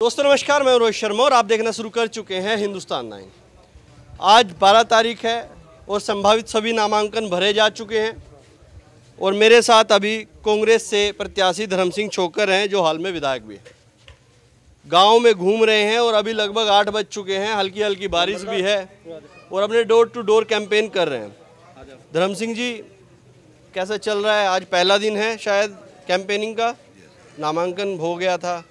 दोस्तों नमस्कार मैं रोहित शर्मा और आप देखना शुरू कर चुके हैं हिंदुस्तान नाइन आज 12 तारीख है और संभावित सभी नामांकन भरे जा चुके हैं और मेरे साथ अभी कांग्रेस से प्रत्याशी धर्म सिंह छोकर हैं जो हाल में विधायक भी हैं गांव में घूम रहे हैं और अभी लगभग आठ बज चुके हैं हल्की हल्की बारिश भी है और अपने डोर टू डोर कैंपेन कर रहे हैं धर्म सिंह जी कैसा चल रहा है आज पहला दिन है शायद कैंपेनिंग का नामांकन हो गया था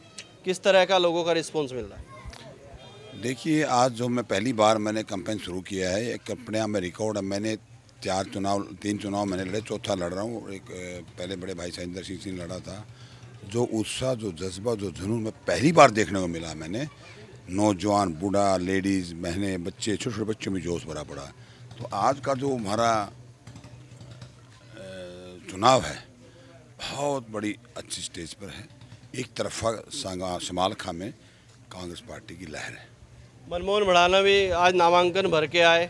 किस तरह का लोगों का रिस्पॉन्स मिल रहा है देखिए आज जो मैं पहली बार मैंने कंपेन शुरू किया है एक अपने में रिकॉर्ड है मैंने चार चुनाव तीन चुनाव मैंने लड़े चौथा लड़ रहा हूँ एक पहले बड़े भाई सहेंद्र सिंह सिंह लड़ा था जो उत्साह जो जज्बा जो जुनून में पहली बार देखने को मिला मैंने नौजवान बूढ़ा लेडीज़ बहने बच्चे छोटे छोटे बच्चों में जोश भरा पड़ा तो आज का जो हमारा चुनाव है बहुत बड़ी अच्छी स्टेज पर है एक तरफा शमाल खां में कांग्रेस पार्टी की लहर है मनमोहन भड़ाना भी आज नामांकन भर के आए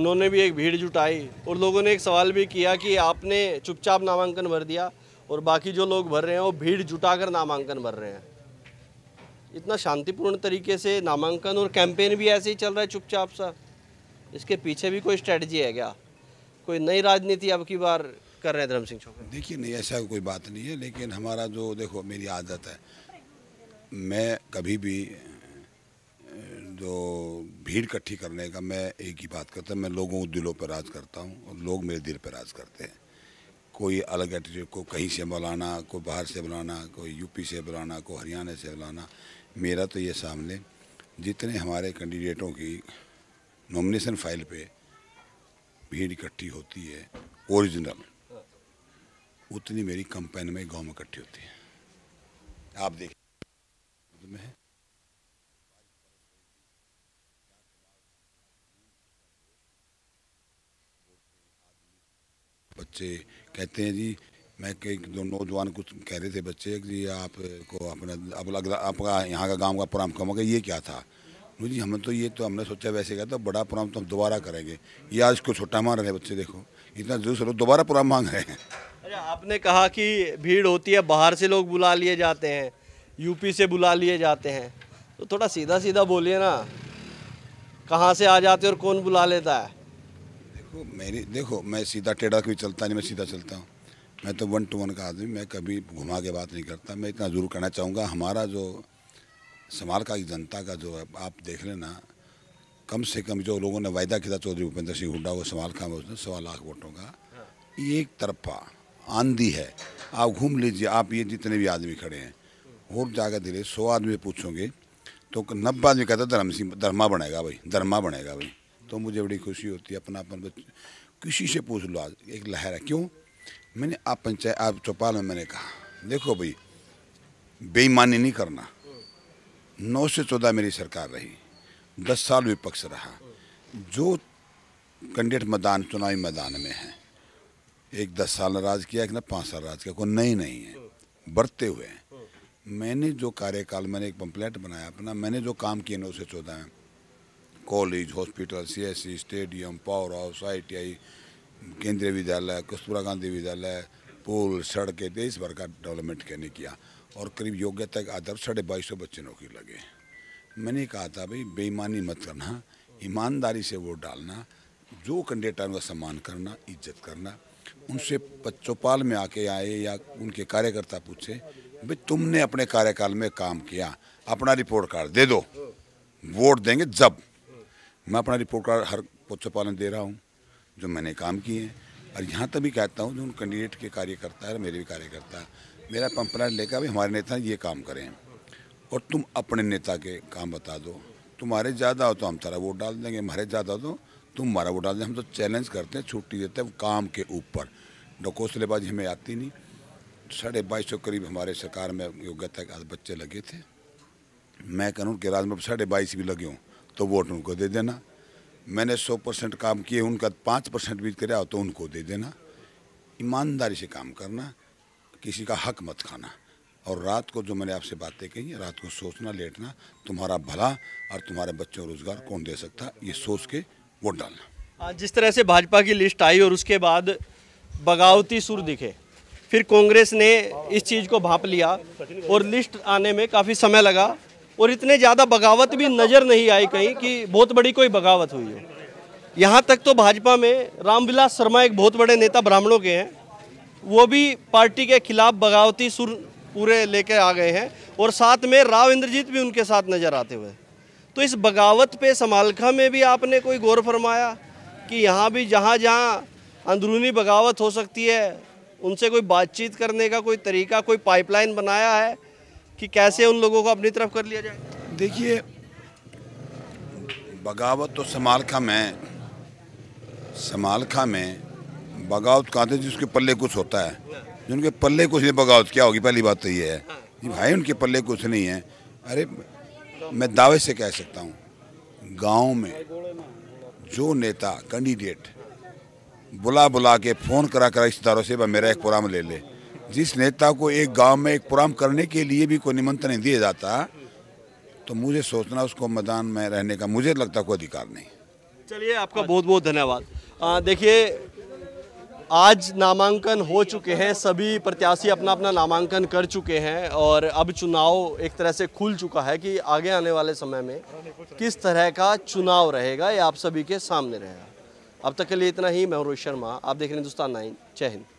उन्होंने भी एक भीड़ जुटाई और लोगों ने एक सवाल भी किया कि आपने चुपचाप नामांकन भर दिया और बाकी जो लोग भर रहे हैं वो भीड़ जुटाकर नामांकन भर रहे हैं इतना शांतिपूर्ण तरीके से नामांकन और कैंपेन भी ऐसे ही चल रहा है चुपचाप सा इसके पीछे भी कोई स्ट्रेटजी है क्या कोई नई राजनीति अब की बार कर रहे हैं धर्म सिंह चौहान देखिए नहीं ऐसा कोई बात नहीं है लेकिन हमारा जो देखो मेरी आदत है मैं कभी भी जो भीड़ इकट्ठी करने का मैं एक ही बात करता मैं लोगों को दिलों पर राज करता हूँ और लोग मेरे दिल पर राज करते हैं कोई अलग एटीट्यूड को कहीं से बुलाना कोई बाहर से बुलाना कोई यूपी से बुलाना कोई हरियाणा से बुलाना मेरा तो ये सामने जितने हमारे कैंडिडेटों की नॉमिनेशन फाइल पे भीड़ इकट्ठी होती है ओरिजिनल उतनी मेरी कंपेन में गाँव में इकट्ठी होती है आप देख बच्चे कहते हैं जी मैं कई दो नौजवान कुछ कह रहे थे बच्चे जी आपको अपना अब रहा आपका यहाँ का गांव का प्रोग्राम कम हो गया ये क्या था जी हमें तो ये तो हमने सोचा वैसे क्या था बड़ा प्रोग्राम तो हम दोबारा करेंगे ये आज को छोटा मार रहे हैं बच्चे देखो इतना जरूर से दोबारा प्रोग्राम मांग रहे हैं आपने कहा कि भीड़ होती है बाहर से लोग बुला लिए जाते हैं यूपी से बुला लिए जाते हैं तो थोड़ा सीधा सीधा बोलिए ना कहाँ से आ जाते और कौन बुला लेता है देखो मेरी देखो मैं सीधा टेढ़ा कभी चलता नहीं मैं सीधा चलता हूँ मैं तो वन टू वन का आदमी मैं कभी घुमा के बात नहीं करता मैं इतना ज़रूर कहना चाहूँगा हमारा जो समाज का जनता का जो है आप देख लेना कम से कम जो लोगों ने वायदा किया चौधरी भूपेंद्र सिंह हुड्डा को समाल का सवा लाख वोटों का हाँ। एक तरफा आंधी है आप घूम लीजिए आप ये जितने भी आदमी खड़े हैं और जाकर धीरे सौ आदमी पूछोगे तो नब्बे आदमी कहता धर्म सिंह धर्मा बनेगा भाई धर्मा बनेगा भाई तो मुझे बड़ी खुशी होती है अपना अपन किसी से पूछ लो आज एक लहर है क्यों मैंने आप पंचायत आप चौपाल में मैंने कहा देखो भाई बेईमानी नहीं करना नौ से चौदह मेरी सरकार रही दस साल विपक्ष रहा जो कैंडिडेट मैदान चुनावी मैदान में हैं एक दस साल राज किया एक ना पाँच साल राज किया कोई नई नहीं है बढ़ते हुए हैं मैंने जो कार्यकाल मैंने एक पम्पलेट बनाया अपना मैंने जो काम किए नौ से चौदह में college hospital CSC stadium power house I T I Kendriya Vidyalaya कस्तूरा Gandhi विद्यालय पुल सड़कें देश भर का डेवलपमेंट कहने किया और करीब योग्यता के आधार साढ़े बाईस सौ बच्चे नौकरी लगे मैंने कहा था भाई बेईमानी मत करना ईमानदारी से वोट डालना जो है उनका सम्मान करना इज्जत करना उनसे चौपाल में आके आए या उनके कार्यकर्ता पूछे भाई तुमने अपने कार्यकाल में काम किया अपना रिपोर्ट कार्ड दे दो वोट देंगे जब मैं अपना रिपोर्ट कार्ड हर चौपाल में दे रहा हूँ जो मैंने काम किए हैं और यहाँ तक भी कहता हूँ जो उन कैंडिडेट के कार्यकर्ता है मेरे भी कार्यकर्ता है मेरा पंपरा लेकर भी हमारे नेता ये काम करें और तुम अपने नेता के काम बता दो तुम्हारे ज़्यादा हो तो हम तरह वोट डाल देंगे हमारे ज़्यादा हो तो तुम हमारा वोट डाल हम तो चैलेंज करते हैं छुट्टी देते हैं काम के ऊपर डकोसलेबाजी हमें आती नहीं साढ़े बाईस सौ करीब हमारे सरकार में योग्यता के आज बच्चे लगे थे मैं कानून के राज में साढ़े बाईस भी लगे हों तो वोट उनको दे देना मैंने सौ परसेंट काम किए उनका पाँच परसेंट भी कराया तो उनको दे देना ईमानदारी से काम करना किसी का हक मत खाना और रात को जो मैंने आपसे बातें कही रात को सोचना लेटना तुम्हारा भला और तुम्हारे बच्चों रोजगार कौन दे सकता ये सोच के वोट डालना हाँ, जिस तरह से भाजपा की लिस्ट आई और उसके बाद बगावती सुर दिखे फिर कांग्रेस ने इस चीज़ को भाप लिया और लिस्ट आने में काफ़ी समय लगा और इतने ज़्यादा बगावत भी नज़र नहीं आई कहीं कि बहुत बड़ी कोई बगावत हुई है यहाँ तक तो भाजपा में रामविलास शर्मा एक बहुत बड़े नेता ब्राह्मणों के हैं वो भी पार्टी के खिलाफ बगावती सुर पूरे लेकर आ गए हैं और साथ में राव इंद्रजीत भी उनके साथ नज़र आते हुए तो इस बगावत पे समालखा में भी आपने कोई गौर फरमाया कि यहाँ भी जहाँ जहाँ अंदरूनी बगावत हो सकती है उनसे कोई बातचीत करने का कोई तरीका कोई पाइपलाइन बनाया है कि कैसे उन लोगों को अपनी तरफ कर लिया जाए देखिए बगावत तो समालखा में समालखा में बगावत कहते हैं जिसके पल्ले कुछ होता है जिनके पल्ले कुछ नहीं बगावत क्या होगी पहली बात तो ये है भाई उनके पल्ले कुछ नहीं है अरे मैं दावे से कह सकता हूँ गांव में जो नेता कैंडिडेट बुला बुला के फ़ोन करा करा रिश्तेदारों से भाई मेरा एक प्रोग्राम ले ले जिस नेता को एक गांव में एक प्रोग्राम करने के लिए भी कोई निमंत्रण नहीं दिया जाता तो मुझे सोचना उसको मैदान में रहने का मुझे लगता कोई अधिकार नहीं चलिए आपका बहुत बहुत धन्यवाद देखिए आज नामांकन हो चुके हैं सभी प्रत्याशी अपना अपना नामांकन कर चुके हैं और अब चुनाव एक तरह से खुल चुका है कि आगे आने वाले समय में किस तरह का चुनाव रहेगा ये आप सभी के सामने रहेगा अब तक के लिए इतना ही मैं रोहित शर्मा आप देख रहे हैं हिंदुस्तान नाइन जय हिंद